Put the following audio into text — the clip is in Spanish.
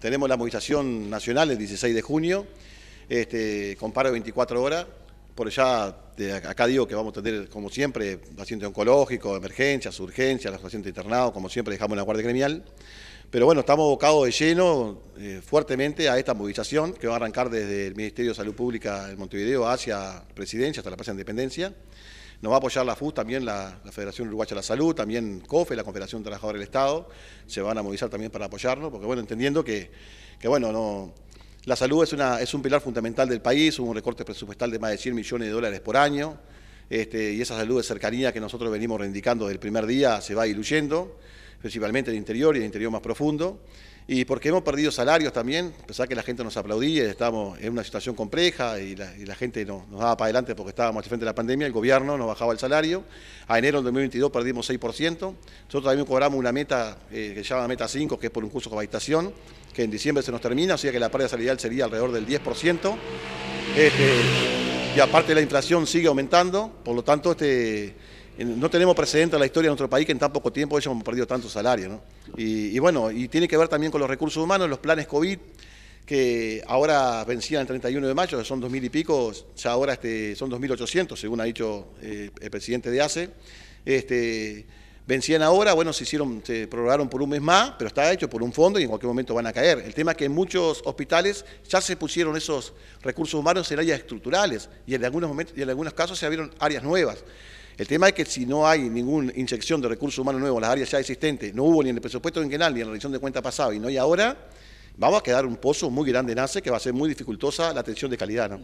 Tenemos la movilización nacional el 16 de junio, este, con paro de 24 horas. Por allá, acá digo que vamos a tener, como siempre, pacientes oncológicos, emergencias, urgencias, los pacientes internados, como siempre dejamos la guardia gremial. Pero bueno, estamos abocados de lleno, eh, fuertemente, a esta movilización que va a arrancar desde el Ministerio de Salud Pública en Montevideo hacia Presidencia, hasta la Plaza de Independencia. Nos va a apoyar la FUS, también la, Federación Uruguaya de la Salud, también COFE, la Confederación de Trabajadores del Estado, se van a movilizar también para apoyarlo, porque bueno, entendiendo que, que bueno, no, la salud es, un pilar fundamental del país, un recorte presupuestal de más de 100 millones de dólares por año, este, y esa salud de cercanía que nosotros venimos reivindicando desde el primer día se va diluyendo, principalmente en el interior y en el interior más profundo y porque hemos perdido salarios también, a pesar que la gente nos aplaudía, estábamos en una situación compleja y la, gente no, nos daba para adelante porque estábamos al frente de la pandemia, el gobierno nos bajaba el salario, a enero del 2022 perdimos 6%, nosotros también cobramos una meta eh, que se llama meta 5, que es por un curso de capacitación, que en diciembre se nos termina, o sea que la pérdida salarial sería alrededor del 10%, este, y aparte la inflación sigue aumentando, por lo tanto... este no tenemos precedente en la historia de nuestro país que en tan poco tiempo ellos perdido tanto salario. Y, bueno, y tiene que ver también con los recursos humanos, los planes COVID, que ahora vencían el 31 de mayo, son 2.000 y pico, ya ahora este, son 2.800, según ha dicho eh, el presidente de ACE. Este, Vencían ahora, bueno, se hicieron, se prorrogaron por un mes más, pero está hecho por un fondo y en cualquier momento van a caer. El tema es que en muchos hospitales ya se pusieron esos recursos humanos en áreas estructurales y en algunos momentos, y en algunos casos se abrieron áreas nuevas. El tema es que si no hay ninguna inyección de recursos humanos nuevos en las áreas ya existentes, no hubo ni en el presupuesto general ni en la revisión de cuenta pasada y no hay ahora, vamos a quedar un pozo muy grande en ACE que va a ser muy dificultosa la atención de calidad.